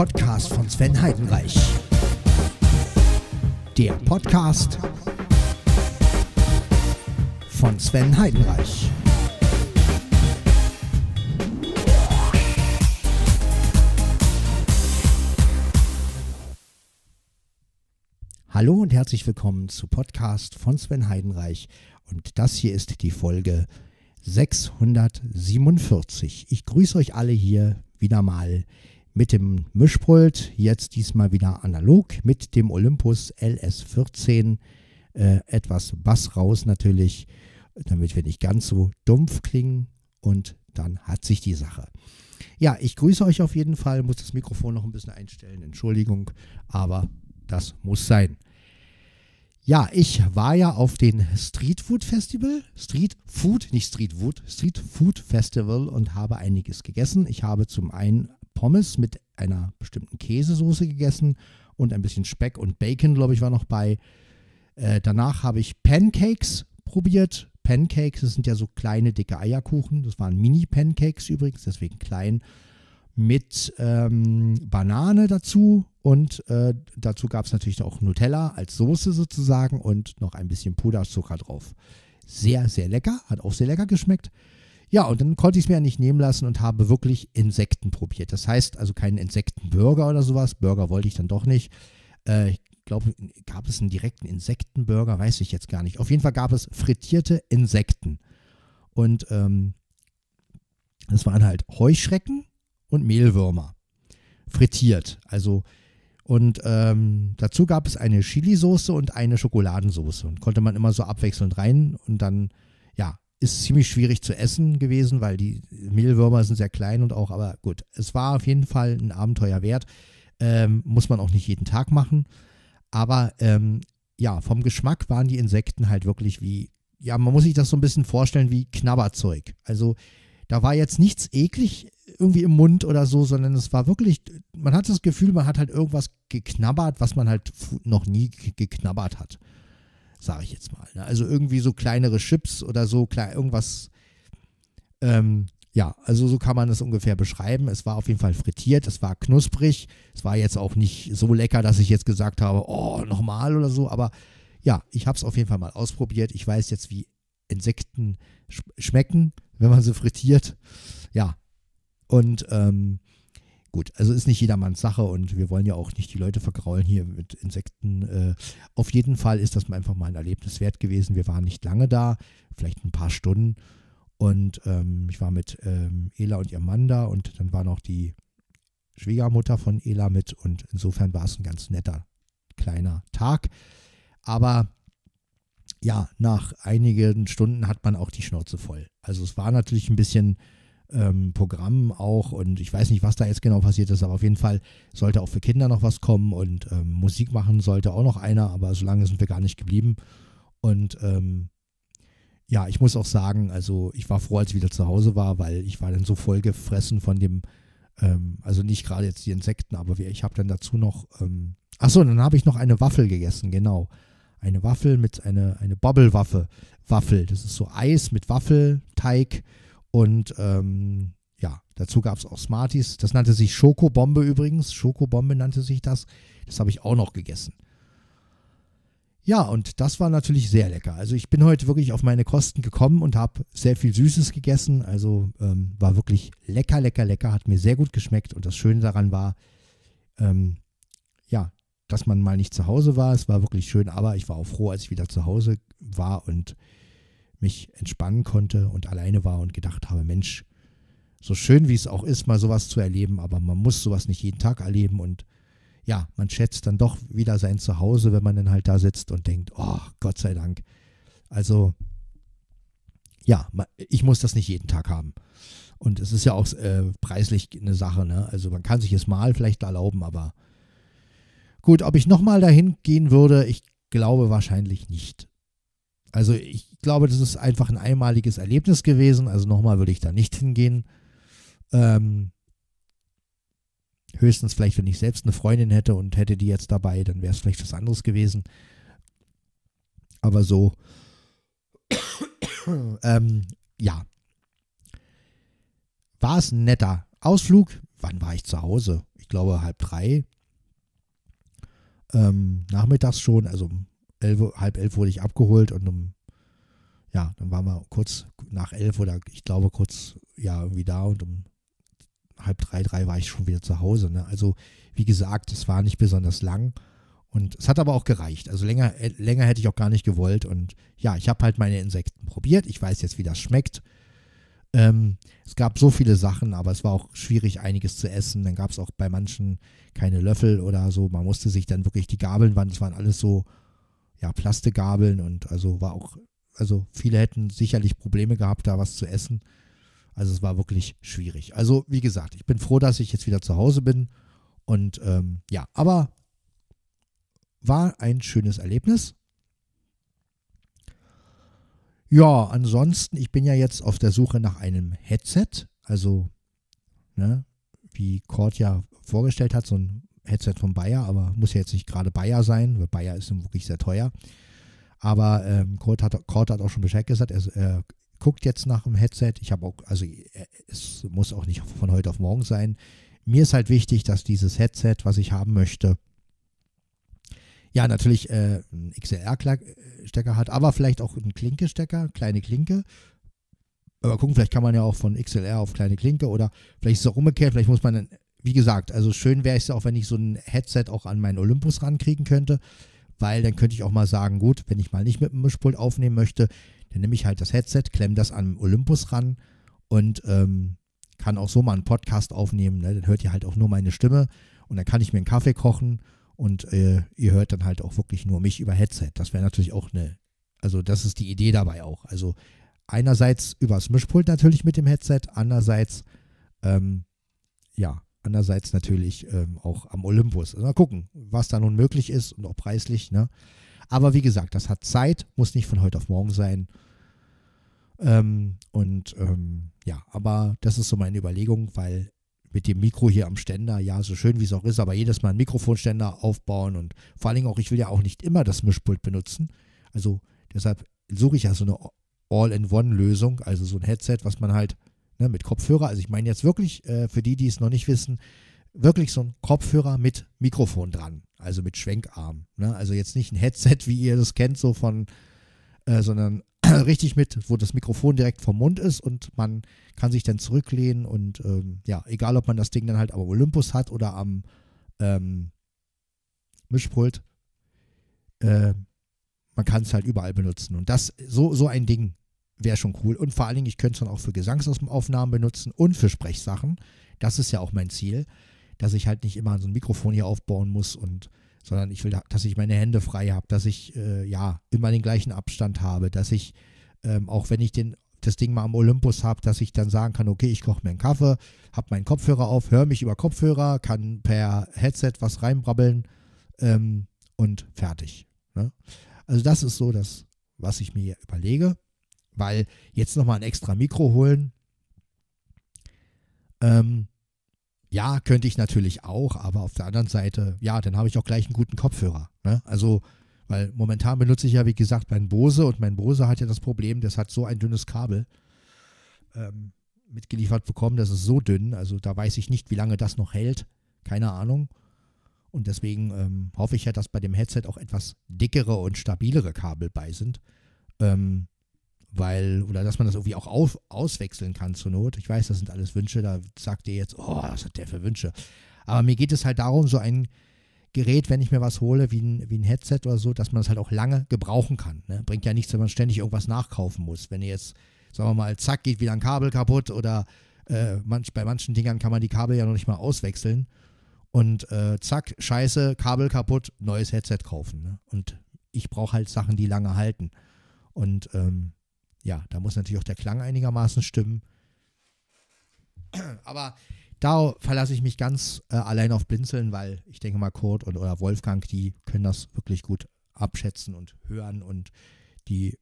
Podcast von Sven Heidenreich. Der Podcast von Sven Heidenreich. Hallo und herzlich willkommen zu Podcast von Sven Heidenreich. Und das hier ist die Folge 647. Ich grüße euch alle hier wieder mal mit dem Mischpult, jetzt diesmal wieder analog, mit dem Olympus LS14. Äh, etwas Bass raus natürlich, damit wir nicht ganz so dumpf klingen. Und dann hat sich die Sache. Ja, ich grüße euch auf jeden Fall, muss das Mikrofon noch ein bisschen einstellen, Entschuldigung, aber das muss sein. Ja, ich war ja auf dem Street Food Festival, Street Food, nicht Street Food, Street Food Festival und habe einiges gegessen. Ich habe zum einen Pommes mit einer bestimmten Käsesoße gegessen und ein bisschen Speck und Bacon, glaube ich, war noch bei. Äh, danach habe ich Pancakes probiert. Pancakes, das sind ja so kleine, dicke Eierkuchen. Das waren Mini-Pancakes übrigens, deswegen klein. Mit ähm, Banane dazu und äh, dazu gab es natürlich auch Nutella als Soße sozusagen und noch ein bisschen Puderzucker drauf. Sehr, sehr lecker, hat auch sehr lecker geschmeckt. Ja, und dann konnte ich es mir ja nicht nehmen lassen und habe wirklich Insekten probiert. Das heißt also keinen Insektenburger oder sowas. Burger wollte ich dann doch nicht. Äh, ich glaube, gab es einen direkten Insektenburger? Weiß ich jetzt gar nicht. Auf jeden Fall gab es frittierte Insekten. Und ähm, das waren halt Heuschrecken und Mehlwürmer. Frittiert. Also und ähm, dazu gab es eine Chili-Soße und eine Schokoladensoße. Und konnte man immer so abwechselnd rein und dann, ja, ist ziemlich schwierig zu essen gewesen, weil die Mehlwürmer sind sehr klein und auch, aber gut, es war auf jeden Fall ein Abenteuer wert. Ähm, muss man auch nicht jeden Tag machen. Aber ähm, ja, vom Geschmack waren die Insekten halt wirklich wie, ja, man muss sich das so ein bisschen vorstellen wie Knabberzeug. Also da war jetzt nichts eklig irgendwie im Mund oder so, sondern es war wirklich, man hat das Gefühl, man hat halt irgendwas geknabbert, was man halt noch nie geknabbert hat sage ich jetzt mal. Ne? Also irgendwie so kleinere Chips oder so, klein, irgendwas. Ähm, ja, also so kann man das ungefähr beschreiben. Es war auf jeden Fall frittiert, es war knusprig, es war jetzt auch nicht so lecker, dass ich jetzt gesagt habe, oh, nochmal oder so, aber ja, ich habe es auf jeden Fall mal ausprobiert. Ich weiß jetzt, wie Insekten sch schmecken, wenn man sie frittiert. Ja, und ähm, gut, also ist nicht jedermanns Sache und wir wollen ja auch nicht die Leute vergraulen hier mit Insekten. Äh, auf jeden Fall ist das einfach mal ein Erlebnis wert gewesen. Wir waren nicht lange da, vielleicht ein paar Stunden. Und ähm, ich war mit ähm, Ela und ihrem Mann da und dann war noch die Schwiegermutter von Ela mit und insofern war es ein ganz netter kleiner Tag. Aber ja, nach einigen Stunden hat man auch die Schnauze voll. Also es war natürlich ein bisschen ähm, Programmen auch und ich weiß nicht, was da jetzt genau passiert ist, aber auf jeden Fall sollte auch für Kinder noch was kommen und ähm, Musik machen sollte auch noch einer, aber so lange sind wir gar nicht geblieben. Und ähm, ja, ich muss auch sagen, also ich war froh, als ich wieder zu Hause war, weil ich war dann so voll gefressen von dem, ähm, also nicht gerade jetzt die Insekten, aber ich habe dann dazu noch, ähm, achso, dann habe ich noch eine Waffel gegessen, genau eine Waffel mit einer eine bubble Waffel, das ist so Eis mit Waffel, Teig. Und ähm, ja, dazu gab es auch Smarties. Das nannte sich Schokobombe übrigens. Schokobombe nannte sich das. Das habe ich auch noch gegessen. Ja, und das war natürlich sehr lecker. Also ich bin heute wirklich auf meine Kosten gekommen und habe sehr viel Süßes gegessen. Also ähm, war wirklich lecker, lecker, lecker. Hat mir sehr gut geschmeckt. Und das Schöne daran war, ähm, ja, dass man mal nicht zu Hause war. Es war wirklich schön, aber ich war auch froh, als ich wieder zu Hause war und mich entspannen konnte und alleine war und gedacht habe, Mensch, so schön wie es auch ist, mal sowas zu erleben, aber man muss sowas nicht jeden Tag erleben und ja, man schätzt dann doch wieder sein Zuhause, wenn man dann halt da sitzt und denkt, oh, Gott sei Dank. Also, ja, ich muss das nicht jeden Tag haben. Und es ist ja auch äh, preislich eine Sache, ne? Also man kann sich es mal vielleicht erlauben, aber gut, ob ich nochmal dahin gehen würde, ich glaube wahrscheinlich nicht. Also ich glaube, das ist einfach ein einmaliges Erlebnis gewesen. Also nochmal würde ich da nicht hingehen. Ähm, höchstens vielleicht, wenn ich selbst eine Freundin hätte und hätte die jetzt dabei, dann wäre es vielleicht was anderes gewesen. Aber so, ähm, ja. War es ein netter Ausflug? Wann war ich zu Hause? Ich glaube halb drei. Ähm, nachmittags schon, also um elf, halb elf wurde ich abgeholt und um, ja, dann waren wir kurz nach elf oder ich glaube kurz, ja, irgendwie da und um halb drei, drei war ich schon wieder zu Hause. Ne? Also, wie gesagt, es war nicht besonders lang und es hat aber auch gereicht. Also länger, äh, länger hätte ich auch gar nicht gewollt und ja, ich habe halt meine Insekten probiert. Ich weiß jetzt, wie das schmeckt. Ähm, es gab so viele Sachen, aber es war auch schwierig, einiges zu essen. Dann gab es auch bei manchen keine Löffel oder so. Man musste sich dann wirklich die Gabeln, waren, das waren alles so ja, Plastikgabeln und also war auch, also viele hätten sicherlich Probleme gehabt, da was zu essen. Also es war wirklich schwierig. Also wie gesagt, ich bin froh, dass ich jetzt wieder zu Hause bin und ähm, ja, aber war ein schönes Erlebnis. Ja, ansonsten, ich bin ja jetzt auf der Suche nach einem Headset. Also, ne, wie Cord ja vorgestellt hat, so ein Headset von Bayer, aber muss ja jetzt nicht gerade Bayer sein, weil Bayer ist wirklich sehr teuer. Aber ähm, Kurt, hat, Kurt hat auch schon Bescheid gesagt, er, er guckt jetzt nach dem Headset. Ich habe auch, also äh, es muss auch nicht von heute auf morgen sein. Mir ist halt wichtig, dass dieses Headset, was ich haben möchte, ja, natürlich äh, einen XLR-Stecker hat, aber vielleicht auch einen Klinke-Stecker, kleine Klinke. Aber gucken, vielleicht kann man ja auch von XLR auf kleine Klinke oder vielleicht ist es auch umgekehrt, vielleicht muss man einen wie gesagt, also schön wäre es ja auch, wenn ich so ein Headset auch an meinen Olympus rankriegen könnte, weil dann könnte ich auch mal sagen, gut, wenn ich mal nicht mit dem Mischpult aufnehmen möchte, dann nehme ich halt das Headset, klemme das an Olympus ran und ähm, kann auch so mal einen Podcast aufnehmen. Ne? Dann hört ihr halt auch nur meine Stimme und dann kann ich mir einen Kaffee kochen und äh, ihr hört dann halt auch wirklich nur mich über Headset. Das wäre natürlich auch eine, also das ist die Idee dabei auch. Also einerseits übers Mischpult natürlich mit dem Headset, andererseits ähm, ja, andererseits natürlich ähm, auch am Olympus. Also mal gucken, was da nun möglich ist und auch preislich. Ne? Aber wie gesagt, das hat Zeit, muss nicht von heute auf morgen sein. Ähm, und ähm, ja, aber das ist so meine Überlegung, weil mit dem Mikro hier am Ständer, ja, so schön wie es auch ist, aber jedes Mal einen Mikrofonständer aufbauen und vor allen Dingen auch, ich will ja auch nicht immer das Mischpult benutzen. Also deshalb suche ich ja so eine All-in-One-Lösung, also so ein Headset, was man halt ne, mit Kopfhörer. Also ich meine jetzt wirklich, äh, für die, die es noch nicht wissen, wirklich so ein Kopfhörer mit Mikrofon dran, also mit Schwenkarm. Ne? Also jetzt nicht ein Headset, wie ihr das kennt, so von, äh, sondern richtig mit, wo das Mikrofon direkt vom Mund ist und man kann sich dann zurücklehnen und ähm, ja, egal ob man das Ding dann halt am Olympus hat oder am ähm, Mischpult, äh, man kann es halt überall benutzen. Und das, so, so ein Ding wäre schon cool. Und vor allen Dingen, ich könnte es dann auch für Gesangsaufnahmen benutzen und für Sprechsachen. Das ist ja auch mein Ziel, dass ich halt nicht immer so ein Mikrofon hier aufbauen muss und sondern ich will, dass ich meine Hände frei habe, dass ich äh, ja immer den gleichen Abstand habe, dass ich ähm, auch wenn ich den das Ding mal am Olympus habe, dass ich dann sagen kann, okay, ich koche mir einen Kaffee, habe meinen Kopfhörer auf, höre mich über Kopfhörer, kann per Headset was reinbrabbeln ähm, und fertig. Ne? Also das ist so das, was ich mir überlege. Weil jetzt nochmal ein extra Mikro holen, ähm, ja, könnte ich natürlich auch, aber auf der anderen Seite, ja, dann habe ich auch gleich einen guten Kopfhörer. Ne? Also, weil momentan benutze ich ja, wie gesagt, mein Bose und mein Bose hat ja das Problem, das hat so ein dünnes Kabel ähm, mitgeliefert bekommen, das ist so dünn, also da weiß ich nicht, wie lange das noch hält, keine Ahnung. Und deswegen ähm, hoffe ich ja, dass bei dem Headset auch etwas dickere und stabilere Kabel bei sind. Ähm, weil, oder dass man das irgendwie auch auf, auswechseln kann zur Not. Ich weiß, das sind alles Wünsche, da sagt ihr jetzt, oh, was hat der für Wünsche. Aber mir geht es halt darum, so ein Gerät, wenn ich mir was hole, wie ein, wie ein Headset oder so, dass man es das halt auch lange gebrauchen kann. Ne? Bringt ja nichts, wenn man ständig irgendwas nachkaufen muss. Wenn ihr jetzt, sagen wir mal, zack, geht wieder ein Kabel kaputt oder äh, manch, bei manchen Dingern kann man die Kabel ja noch nicht mal auswechseln. Und äh, zack, scheiße, Kabel kaputt, neues Headset kaufen. Ne? Und ich brauche halt Sachen, die lange halten. Und ähm, ja, da muss natürlich auch der Klang einigermaßen stimmen. Aber da verlasse ich mich ganz äh, allein auf Blinzeln, weil ich denke mal, Kurt und oder Wolfgang, die können das wirklich gut abschätzen und hören und die,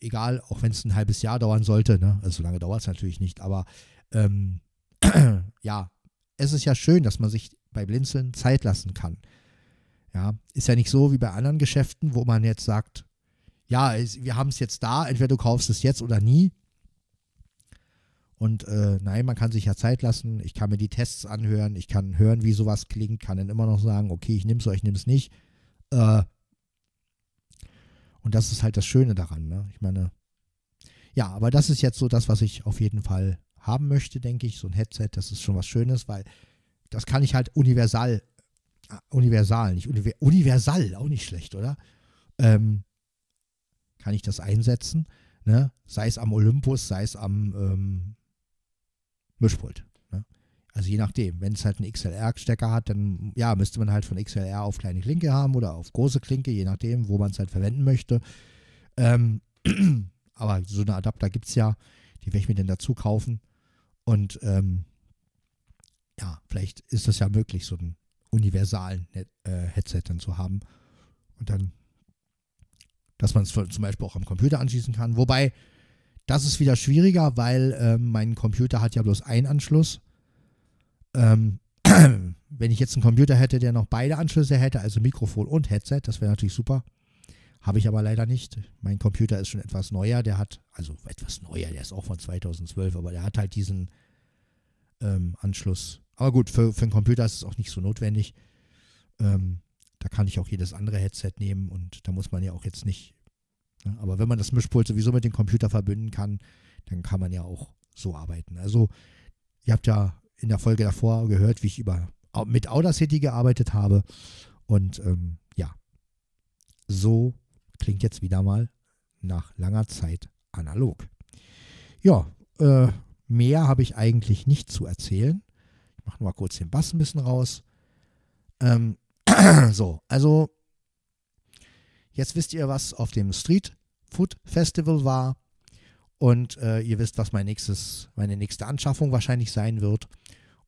egal, auch wenn es ein halbes Jahr dauern sollte, ne? also so lange dauert es natürlich nicht, aber ähm, ja, es ist ja schön, dass man sich bei Blinzeln Zeit lassen kann. Ja, ist ja nicht so wie bei anderen Geschäften, wo man jetzt sagt, ja, wir haben es jetzt da, entweder du kaufst es jetzt oder nie. Und äh, nein, man kann sich ja Zeit lassen. Ich kann mir die Tests anhören. Ich kann hören, wie sowas klingt. Kann dann immer noch sagen, okay, ich nehme es oder ich nehme es nicht. Äh, und das ist halt das Schöne daran. Ne? Ich meine, ja, aber das ist jetzt so das, was ich auf jeden Fall haben möchte, denke ich. So ein Headset, das ist schon was Schönes, weil das kann ich halt universal, äh, universal, nicht universal, auch nicht schlecht, oder? Ähm, kann ich das einsetzen? Ne? Sei es am Olympus, sei es am ähm, Mischpult. Ne? Also je nachdem. Wenn es halt einen XLR-Stecker hat, dann ja, müsste man halt von XLR auf kleine Klinke haben oder auf große Klinke, je nachdem, wo man es halt verwenden möchte. Ähm, aber so eine Adapter gibt es ja. Die werde ich mir dann dazu kaufen. Und ähm, ja, vielleicht ist das ja möglich, so einen universalen Net äh, Headset dann zu haben. Und dann dass man es zum Beispiel auch am Computer anschließen kann. Wobei, das ist wieder schwieriger, weil äh, mein Computer hat ja bloß einen Anschluss. Ähm, wenn ich jetzt einen Computer hätte, der noch beide Anschlüsse hätte, also Mikrofon und Headset, das wäre natürlich super. Habe ich aber leider nicht. Mein Computer ist schon etwas neuer, der hat, also etwas neuer, der ist auch von 2012, aber der hat halt diesen ähm, Anschluss. Aber gut, für, für einen Computer ist es auch nicht so notwendig. Ähm, da kann ich auch jedes andere Headset nehmen und da muss man ja auch jetzt nicht. Ne? Aber wenn man das Mischpult sowieso mit dem Computer verbinden kann, dann kann man ja auch so arbeiten. Also, ihr habt ja in der Folge davor gehört, wie ich über, mit Audacity gearbeitet habe. Und ähm, ja, so klingt jetzt wieder mal nach langer Zeit analog. Ja, äh, mehr habe ich eigentlich nicht zu erzählen. Ich mache mal kurz den Bass ein bisschen raus. Ähm, so, also jetzt wisst ihr, was auf dem Street Food Festival war. Und äh, ihr wisst, was mein nächstes, meine nächste Anschaffung wahrscheinlich sein wird.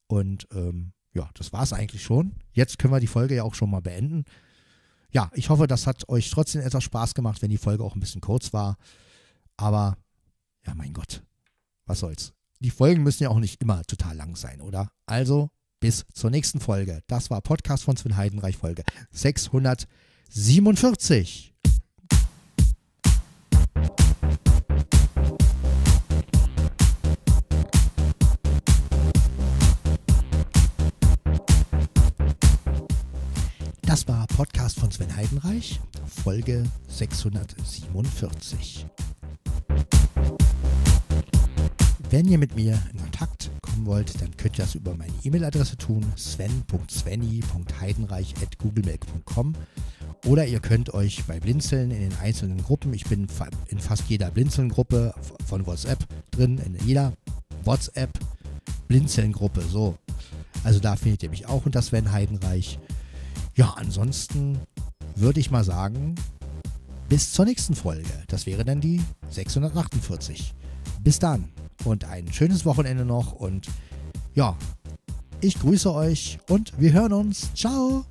Und ähm, ja, das war es eigentlich schon. Jetzt können wir die Folge ja auch schon mal beenden. Ja, ich hoffe, das hat euch trotzdem etwas Spaß gemacht, wenn die Folge auch ein bisschen kurz war. Aber ja, mein Gott, was soll's. Die Folgen müssen ja auch nicht immer total lang sein, oder? Also bis zur nächsten Folge. Das war Podcast von Sven Heidenreich, Folge 647. Das war Podcast von Sven Heidenreich, Folge 647. Wenn ihr mit mir in Kontakt machen wollt, dann könnt ihr das über meine E-Mail-Adresse tun, sven.svenny.heidenreich.googlemail.com oder ihr könnt euch bei Blinzeln in den einzelnen Gruppen, ich bin in fast jeder Blinzeln-Gruppe von WhatsApp drin, in jeder WhatsApp Blinzeln-Gruppe, so. Also da findet ihr mich auch unter Sven Heidenreich. Ja, ansonsten würde ich mal sagen, bis zur nächsten Folge. Das wäre dann die 648. Bis dann und ein schönes Wochenende noch und ja, ich grüße euch und wir hören uns. Ciao!